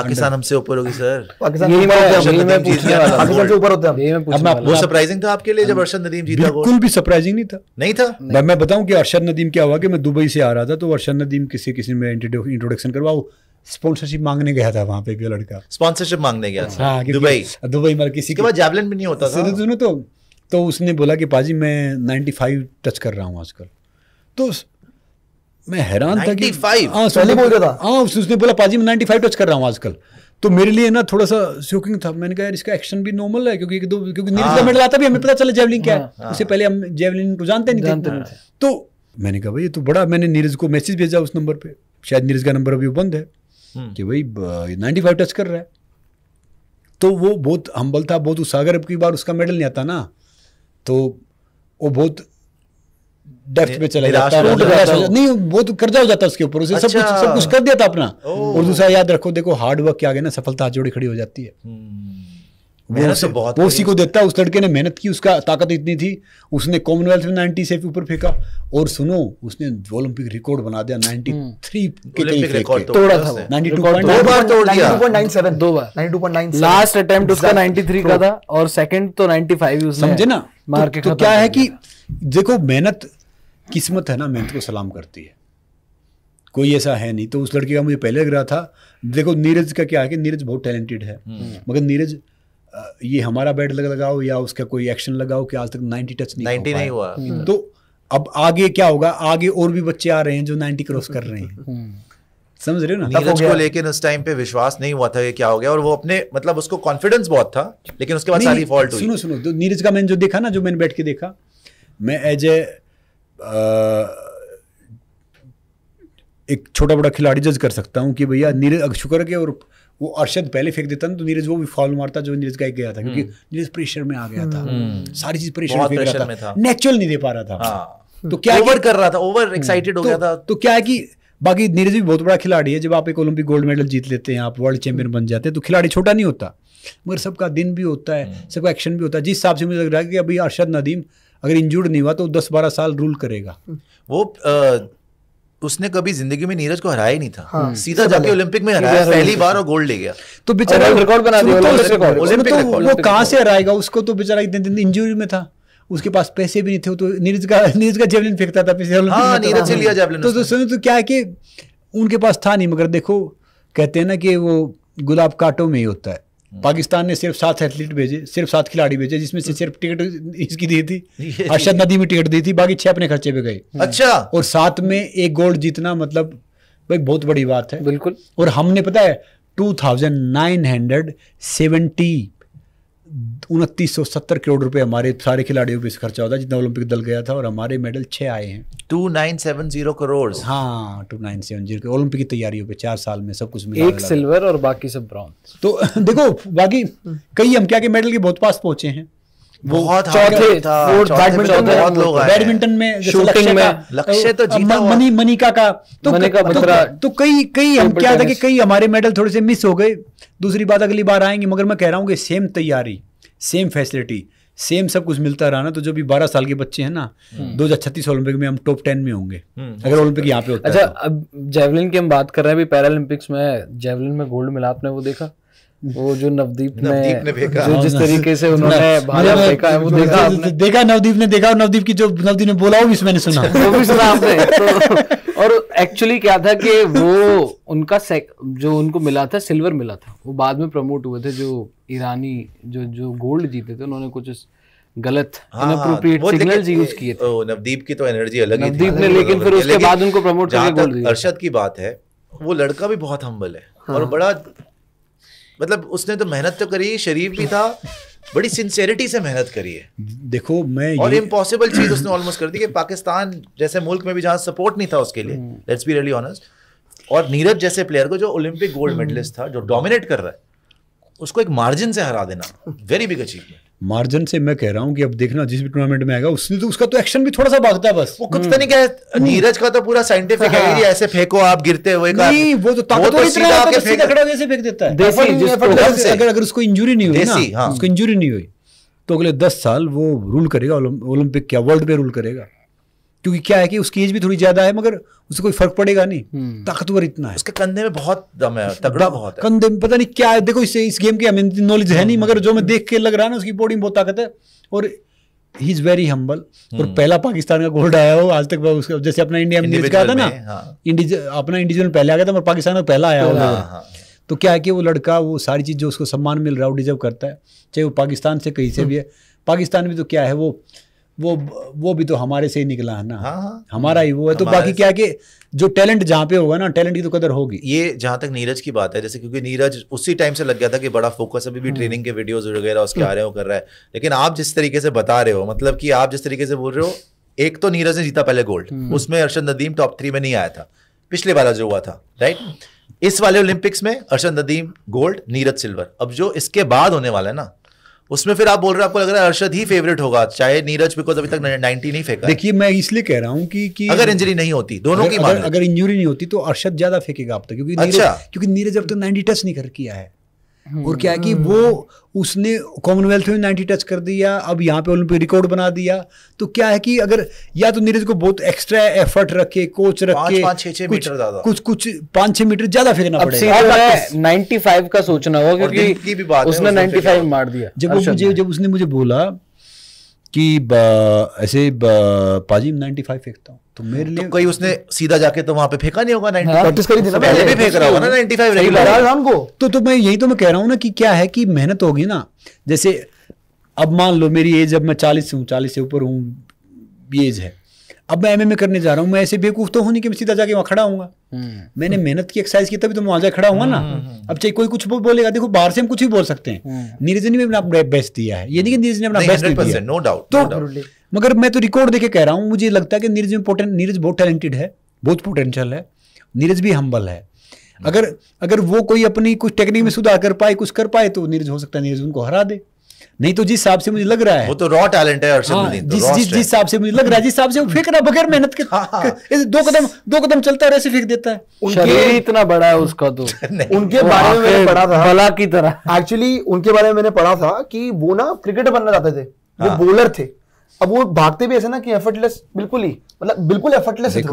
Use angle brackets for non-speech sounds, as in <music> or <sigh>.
पाकिस्तान हमसे ऊपर होगी सर पाकिस्तान से ऊपर होता है वो सरप्राइजिंग था आपके लिए जब अरशद नदीम जीता बिल्कुल भी सरप्राइजिंग नहीं था नहीं था मैं मैं बताऊं कि अरशद नदीम क्या हुआ कि मैं दुबई से आ रहा था तो अरशद नदीम किसी किसी में इंट्रोडक्शन करवाओ स्पॉन्सरशिप मांगने गया था वहाँ पे भी लड़का स्पॉन्सरशिप मांगने गया था हाँ, दुबई दुबई मर किसी के बाद जैवलिन भी नहीं होता था सुनो तो-, तो तो उसने बोला कि पाजी मैं 95 टच कर रहा हूँ आजकल तो मैं हैरान था कि हाँ पहले बोल रहा था हाँ उसने बोला पाजी मैं नाइन्टी फाइव टच कर रहा हूँ आजकल तो मेरे लिए ना थोड़ा सा शोकिंग था मैंने कहा यार इसका एक्शन भी नॉर्मल है क्योंकि दो क्योंकि नीरज का हाँ। मेडल आता भी हमें पता चला जेवलिन क्या है हाँ, हाँ। उससे पहले हम जेवलिन को जानते नहीं थे तो मैंने कहा भाई ये तो बड़ा मैंने नीरज को मैसेज भेजा उस नंबर पर शायद नीरज का नंबर अभी बंद है हम्म। कि भाई नाइन्टी टच कर रहा है तो वो बहुत हम्बल था बहुत उत्साह अगर की बार उसका मेडल नहीं आता ना तो वो बहुत डेप्थ पे चला जाता है नहीं वो तो कर्जा हो जाता है उसके ऊपर उसे अच्छा। सब कुछ सब कुछ कर दिया था अपना और दूसरा याद रखो देखो हार्ड वर्क के आगे ना सफलता जोड़ी खड़ी हो जाती है हम्म। मेहनत तो बहुत वो उसी को देता है उस लड़के ने मेहनत की उसका ताकत इतनी थी उसने कॉमनवेल्थ में नाइन्टी से ऊपर फेंका और सुनो उसने ओलंपिक रिकॉर्ड बना दिया नाइन्टी हम्म। थ्री के तोड़ा था दो बार लास्ट अटेम्प्ट उसका नाइन्टी थ्री का था और सेकंड तो नाइन्टी फाइव समझे ना मार्केट तो- तो क्या है कि देखो मेहनत किस्मत है ना मेहनत को सलाम करती है कोई ऐसा है नहीं तो उस लड़के का मुझे पहले लग रहा था देखो नीरज का क्या है कि नीरज बहुत टैलेंटेड है हम्म। मगर नीरज ये हमारा बैट लग लगाओ या उसका कोई एक्शन लगाओ कि आज तक नाइन्टी टच नहीं नाइन्टी नहीं हुआ हम्म। तो अब आगे क्या होगा आगे और भी बच्चे आ रहे हैं जो नाइन्टी क्रॉस कर रहे हैं हम्म। समझ रहे हो ना नीरज को लेकिन उस टाइम पे विश्वास नहीं हुआ था ये क्या हो गया और वो अपने मतलब उसको कॉन्फिडेंस बहुत था लेकिन उसके बाद सारी फॉल्ट हुई सुनो सुनो तो नीरज का मैंने जो देखा ना जो मैंने बैठ के देखा मैं एज ए एक छोटा बड़ा खिलाड़ी जज कर सकता हूँ कि भैया नीरज शुक्र के और वो अर्शद पहले फेंक देता ना तो नीरज वो भी फॉल मारता जो नीरज का एक गया था क्योंकि हम्म। नीरज प्रेशर में आ गया था हम्म। सारी चीज प्रेशर में फेंक था नेचुरल नहीं दे पा रहा था हाँ। तो क्या ओवर कर रहा था ओवर एक्साइटेड हो तो- गया था तो क्या है कि बाकी नीरज भी बहुत बड़ा खिलाड़ी है जब आप एक ओलंपिक गोल्ड मेडल जीत लेते हैं आप वर्ल्ड चैंपियन बन जाते हैं तो खिलाड़ी छोटा नहीं होता मगर सबका दिन भी होता है हम्म। सबका एक्शन भी होता है जिस हिसाब से मुझे लग रहा है कि अभी अरशद नदीम अगर इंजूर्ड नहीं हुआ तो दस बारह साल रूल करेगा वो उसने कभी जिंदगी में नीरज को हराया ही नहीं था हाँ, सीधा जाके ओलंपिक में हराया पहली बार और गोल्ड ले गया तो बेचारा रिकॉर्ड बना दिया ओलंपिक रिकॉर्ड वो कहाँ से हराएगा उसको तो बेचारा इतने दिन इंजरी में था उसके पास पैसे भी नहीं थे तो नीरज का नीरज का जेवलिन फेंकता था पैसे हाँ, तो। नीरज से लिया जेवलिन तो, तो सुनो तो क्या है कि उनके पास था नहीं मगर देखो कहते हैं ना कि वो गुलाब काटो में ही होता है पाकिस्तान ने सिर्फ सात एथलीट भेजे सिर्फ सात खिलाड़ी भेजे जिसमें से सिर्फ टिकट इसकी दी थी <laughs> अरशद नदी में टिकट दी थी बाकी छह अपने खर्चे पे गए हम्म। अच्छा और सात में एक गोल्ड जीतना मतलब भाई बहुत बड़ी बात है बिल्कुल और हमने पता है two thousand nine hundred seventy उनतीस सौ सत्तर करोड़ रुपए हमारे सारे खिलाड़ियों पे खर्चा होता है जितना ओलंपिक दल गया था और हमारे मेडल छः आए हैं two nine seven zero crore हाँ two nine seven zero Olympic की तैयारियों पे चार साल में सब कुछ मिला एक सिल्वर और बाकी सब ब्रॉन्ज तो <laughs> देखो बाकी कई हम क्या के मेडल के बहुत पास पहुंचे हैं बहुत चौथे बैडमिंटन में बैडमिंटन तो में शूटिंग में लक्ष्य तो जीता मनी मनिका का तो तो, तो तो कई कई हम क्या था कि कई हमारे मेडल थोड़े से मिस हो गए दूसरी बात अगली बार आएंगे मगर मैं कह रहा हूँ कि सेम तैयारी सेम फैसिलिटी सेम सब कुछ मिलता रहा ना तो जो भी बारह साल के बच्चे हैं ना हम्म। दो हजार छत्तीस ओलंपिक में हम टॉप टेन में होंगे हम्म। अगर ओलंपिक यहाँ पे होता अच्छा अब जेवलिन की हम बात कर रहे हैं अभी पैरालंपिक्स में जेवलिन में गोल्ड मिला आपने वो देखा वो जो नवदीप ने, जो जिस हाँ, तरीके से उन्होंने भाला फेंका है वो देखा देखा नवदीप ने देखा और नवदीप की जो नवदीप ने बोला वो भी मैंने सुना <laughs> वो भी सुना आपने <laughs> तो और एक्चुअली क्या था कि वो उनका जो उनको मिला था सिल्वर मिला था वो बाद में प्रमोट हुए थे जो ईरानी जो जो गोल्ड जीते थे उन्होंने कुछ गलत इनअप्रोप्रिएट हाँ, सिग्नल्स किए थे नवदीप की तो एनर्जी अलग ही थी ने लेकिन फिर उसके बाद उनको प्रमोट करके गोल्ड दिया अरशद की बात है वो लड़का भी बहुत हम्बल है और हाँ। बड़ा मतलब उसने तो मेहनत तो करी शरीफ भी था बड़ी सिंसेरिटी से मेहनत करी है देखो मैं और इम्पॉसिबल चीज उसने ऑलमोस्ट कर दी कि पाकिस्तान जैसे मुल्क में भी जहाँ सपोर्ट नहीं था उसके लिए लेट्स बी रियली ऑनेस्ट और नीरज जैसे प्लेयर को जो ओलंपिक गोल्ड मेडलिस्ट था जो डोमिनेट कर रहा है उसको एक मार्जिन से हरा देना वेरी बिग अचीवमेंट मार्जिन से मैं कह रहा हूँ कि अब देखना जिस भी टूर्नामेंट में आएगा उसने तो उसका तो एक्शन भी थोड़ा सा भागता है बस वो कुछ हम्म। तो नहीं क्या नीरज का तो पूरा साइंटिफिक है हाँ। ऐसे फेंको आप गिरते हुए नहीं वो तो ताकत तो तो फेंक देता है अगर अगर उसको इंजुरी नहीं हुई ना हाँ। उसको इंजुरी नहीं हुई तो अगले दस साल वो रूल करेगा ओलंपिक क्या वर्ल्ड पे रूल करेगा क्योंकि क्या है कि उसकी एज भी थोड़ी ज्यादा है मगर उसे कोई फर्क पड़ेगा नहीं हम्म। ताकतवर इतना है उसके कंधे में बहुत दम है तगड़ा बहुत है कंधे में पता नहीं क्या है देखो इसे इस गेम की हमें नॉलेज है नहीं हम्म। मगर जो मैं देख के लग रहा है ना उसकी बॉडी में बहुत ताकत है और ही इज वेरी हम्बल और हम्म। पहला पाकिस्तान का गोल्ड आया हो आज तक उसका जैसे अपना इंडिया में था ना इंडिज हाँ। अपना इंडिविजुअल पहले आ गया था मगर पाकिस्तान का पहला आया होगा हाँ। तो क्या है कि वो लड़का वो सारी चीज़ जो उसको सम्मान मिल रहा है वो डिजर्व करता है चाहे वो पाकिस्तान से कहीं से भी है पाकिस्तान में तो क्या है वो वो वो भी तो हमारे से ही निकला है ना हाँ, हाँ, हमारा ही वो है तो बाकी क्या कि जो टैलेंट जहाँ पे होगा ना टैलेंट की तो कदर होगी ये जहाँ तक नीरज की बात है जैसे क्योंकि नीरज उसी टाइम से लग गया था कि बड़ा फोकस अभी भी ट्रेनिंग हम्म। के वीडियोस वगैरह उसके हम्म। आ रहे हो कर रहा है लेकिन आप जिस तरीके से बता रहे हो मतलब कि आप जिस तरीके से बोल रहे हो एक तो नीरज ने जीता पहले गोल्ड हम्म। उसमें अर्शद नदीम टॉप थ्री में नहीं आया था पिछले वाला जो हुआ था राइट इस वाले ओलंपिक्स में अर्शद नदीम गोल्ड नीरज सिल्वर अब जो इसके बाद होने वाला है ना उसमें फिर आप बोल रहे हो आपको लग रहा है अरशद ही फेवरेट होगा चाहे नीरज बिकॉज अभी तक नाइनटी नहीं फेंका देखिए मैं इसलिए कह रहा हूँ कि, कि अगर इंजरी नहीं होती दोनों की अगर, अगर इंजरी नहीं होती तो अर्शद ज्यादा फेंकेगा आप तक क्योंकि अच्छा क्योंकि नीरज अब तो नाइनटी टच नहीं कर किया है और क्या है कि वो उसने कॉमनवेल्थ में नाइन्टी टच कर दिया अब यहाँ पे ओलंपिक रिकॉर्ड बना दिया तो क्या है कि अगर या तो नीरज को बहुत एक्स्ट्रा एफर्ट रखे कोच रखे कुछ, कुछ कुछ पांच छह मीटर ज्यादा फेंकना पड़ेगा नाइन्टी फाइव तो का सोचना होगा क्योंकि उसने नाइन्टी फाइव मार दिया जब अच्छा मुझे जब उसने मुझे बोला कि ऐसे पाजी नाइनटी फाइव फेंकता हूँ तो मेरे तो लिए तो कहीं उसने सीधा जाके तो वहां पे फेंका नहीं होगा प्रैक्टिस हाँ। करी देना तो पहले भी फेंक रहा होगा ना नाइन्टी फाइव को तो तो मैं यही तो मैं कह रहा हूँ ना कि क्या है कि मेहनत होगी ना जैसे अब मान लो मेरी एज अब मैं चालीस हूँ चालीस से ऊपर हूँ एज है अब मैं एमएमए करने जा रहा हूँ मैं ऐसे बेवकूफ तो होने कि मैं सीधा जाके वहाँ खड़ा हूँ हम्म। मैंने मेहनत की एक्सरसाइज की तभी तो मैं मुआवजा खड़ा हुआ ना हम्म, हम्म। अब चाहे कोई कुछ बोलेगा देखो बाहर से हम कुछ भी बोल सकते हैं नीरज ने भी अपना बेस्ट दिया है ये नहीं कि नीरज ने अपना बेस्ट दिया नो डाउट तो मगर मैं तो रिकॉर्ड देखे कह रहा हूँ मुझे लगता है कि नीरज इम्पोर्टेंट नीरज बहुत टैलेंटेड है बहुत पोटेंशियल है नीरज भी हम्बल है अगर अगर वो कोई अपनी कुछ टेक्निक में सुधार कर पाए कुछ कर पाए तो नीरज हो सकता है नीरज उनको हरा दे नहीं तो जिस हिसाब से मुझे लग रहा है वो तो रॉ टैलेंट है हाँ, तो जिस जिस जिस हिसाब से मुझे लग रहा है जिस हिसाब से वो फेंक रहा बगैर मेहनत के हाँ, हाँ। दो कदम दो कदम चलता है ऐसे फेंक देता है उनके इतना बड़ा है उसका तो <laughs> उनके बारे में मैंने पढ़ा था भला की तरह एक्चुअली उनके बारे में मैंने पढ़ा था कि वो ना क्रिकेटर बनना चाहते थे हाँ। वो बॉलर थे अब वो भागते भी ऐसे ना कि एफर्टलेस बिल्कुल ही मतलब बिल्कुल एफर्टलेस देखो